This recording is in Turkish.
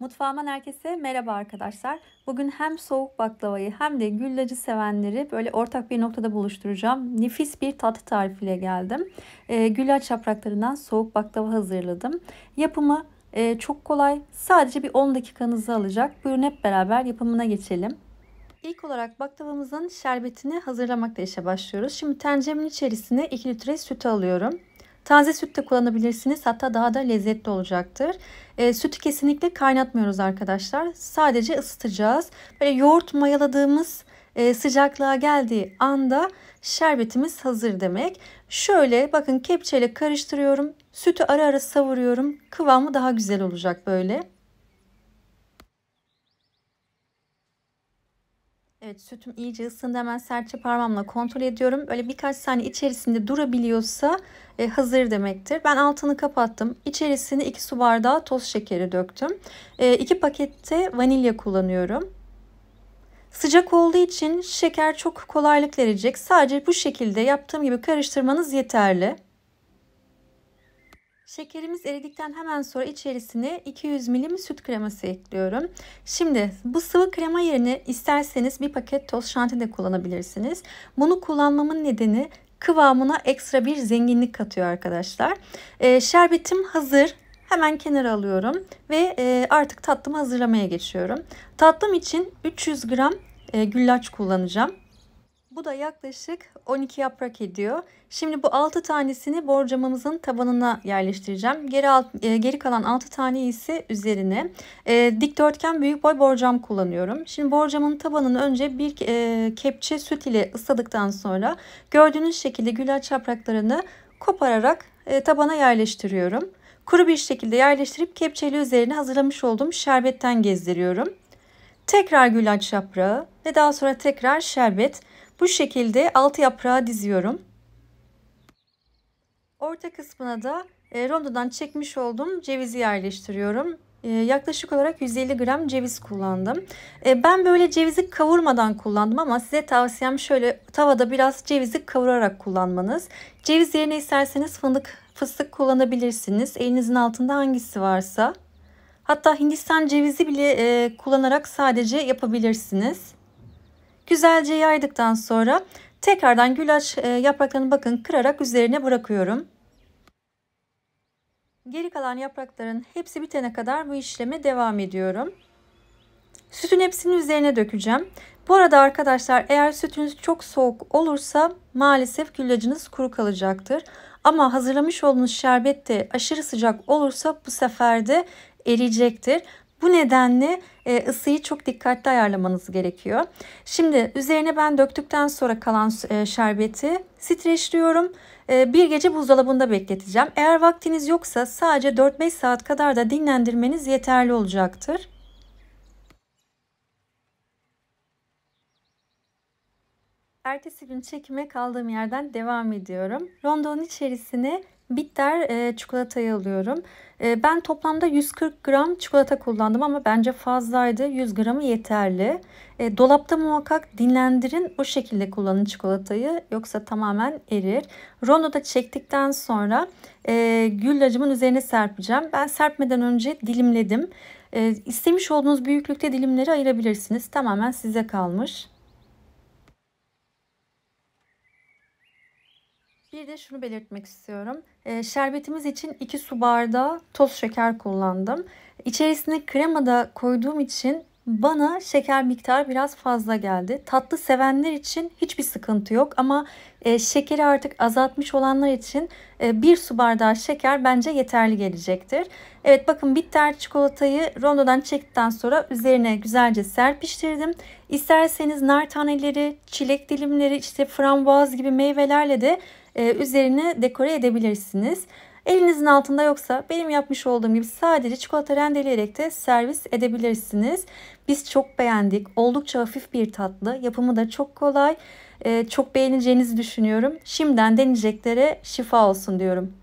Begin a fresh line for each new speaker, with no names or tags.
Mutfağımdan herkese merhaba arkadaşlar. Bugün hem soğuk baklavayı hem de güllacı sevenleri böyle ortak bir noktada buluşturacağım. Nefis bir tatlı tarifiyle geldim. E, güllaç yapraklarından soğuk baklava hazırladım. Yapımı e, çok kolay. Sadece bir 10 dakikanızı alacak. Buyurun hep beraber yapımına geçelim. İlk olarak baklavamızın şerbetini hazırlamakla işe başlıyoruz. Şimdi tenceremin içerisine 2 litre süt alıyorum. Taze süt de kullanabilirsiniz. Hatta daha da lezzetli olacaktır. E, sütü kesinlikle kaynatmıyoruz arkadaşlar. Sadece ısıtacağız. Böyle yoğurt mayaladığımız e, sıcaklığa geldiği anda şerbetimiz hazır demek. Şöyle bakın kepçeyle karıştırıyorum. Sütü ara ara savuruyorum. Kıvamı daha güzel olacak böyle. Evet sütüm iyice ısındı hemen serçe parmağımla kontrol ediyorum. Böyle birkaç saniye içerisinde durabiliyorsa e, hazır demektir. Ben altını kapattım. İçerisine 2 su bardağı toz şekeri döktüm. 2 e, pakette vanilya kullanıyorum. Sıcak olduğu için şeker çok kolaylık verecek. Sadece bu şekilde yaptığım gibi karıştırmanız yeterli. Şekerimiz eridikten hemen sonra içerisine 200 milim süt kreması ekliyorum. Şimdi bu sıvı krema yerine isterseniz bir paket toz şanti de kullanabilirsiniz. Bunu kullanmamın nedeni kıvamına ekstra bir zenginlik katıyor arkadaşlar. Ee, şerbetim hazır. Hemen kenara alıyorum ve e, artık tatlımı hazırlamaya geçiyorum. Tatlım için 300 gram e, güllaç kullanacağım. Bu da yaklaşık 12 yaprak ediyor. Şimdi bu 6 tanesini borcamımızın tabanına yerleştireceğim. Geri, alt, e, geri kalan 6 tane ise üzerine. E, dikdörtgen büyük boy borcam kullanıyorum. Şimdi borcamın tabanını önce bir e, kepçe süt ile ısladıktan sonra gördüğünüz şekilde güllaç çapraklarını kopararak e, tabana yerleştiriyorum. Kuru bir şekilde yerleştirip kepçeli üzerine hazırlamış olduğum şerbetten gezdiriyorum. Tekrar güllaç çaprağı ve daha sonra tekrar şerbet. Bu şekilde altı yaprağı diziyorum. Orta kısmına da e, rondodan çekmiş olduğum cevizi yerleştiriyorum. E, yaklaşık olarak 150 gram ceviz kullandım. E, ben böyle cevizi kavurmadan kullandım ama size tavsiyem şöyle tavada biraz cevizi kavurarak kullanmanız. Ceviz yerine isterseniz fındık, fıstık kullanabilirsiniz. Elinizin altında hangisi varsa. Hatta Hindistan cevizi bile kullanarak sadece yapabilirsiniz. Güzelce yaydıktan sonra tekrardan güllaç e, yapraklarını bakın kırarak üzerine bırakıyorum. Geri kalan yaprakların hepsi bitene kadar bu işleme devam ediyorum. Sütün hepsini üzerine dökeceğim. Bu arada arkadaşlar eğer sütünüz çok soğuk olursa maalesef güllacınız kuru kalacaktır. Ama hazırlamış olduğunuz şerbet de aşırı sıcak olursa bu sefer de eriyecektir. Bu nedenle e, ısıyı çok dikkatli ayarlamanız gerekiyor. Şimdi üzerine ben döktükten sonra kalan e, şerbeti streçliyorum. E, bir gece buzdolabında bekleteceğim. Eğer vaktiniz yoksa sadece 4-5 saat kadar da dinlendirmeniz yeterli olacaktır. Ertesi gün çekime kaldığım yerden devam ediyorum. Rondonun içerisine bitter e, çikolatayı alıyorum. E, ben toplamda 140 gram çikolata kullandım ama bence fazlaydı. 100 gramı yeterli. E, dolapta muhakkak dinlendirin. Bu şekilde kullanın çikolatayı. Yoksa tamamen erir. Rondoda çektikten sonra e, güllacımın üzerine serpeceğim. Ben serpmeden önce dilimledim. E, istemiş olduğunuz büyüklükte dilimleri ayırabilirsiniz. Tamamen size kalmış. Bir de şunu belirtmek istiyorum. E, şerbetimiz için 2 su bardağı toz şeker kullandım. İçerisine krema da koyduğum için bana şeker miktarı biraz fazla geldi. Tatlı sevenler için hiçbir sıkıntı yok ama e, şekeri artık azaltmış olanlar için e, bir su bardağı şeker bence yeterli gelecektir. Evet bakın bitter çikolatayı rondodan çektikten sonra üzerine güzelce serpiştirdim. İsterseniz nar taneleri, çilek dilimleri, işte frambuaz gibi meyvelerle de e, üzerine dekore edebilirsiniz. Elinizin altında yoksa benim yapmış olduğum gibi sadece çikolata rendeleyerek de servis edebilirsiniz. Biz çok beğendik. Oldukça hafif bir tatlı. Yapımı da çok kolay. E, çok beğeneceğinizi düşünüyorum. Şimdiden deneyeceklere şifa olsun diyorum.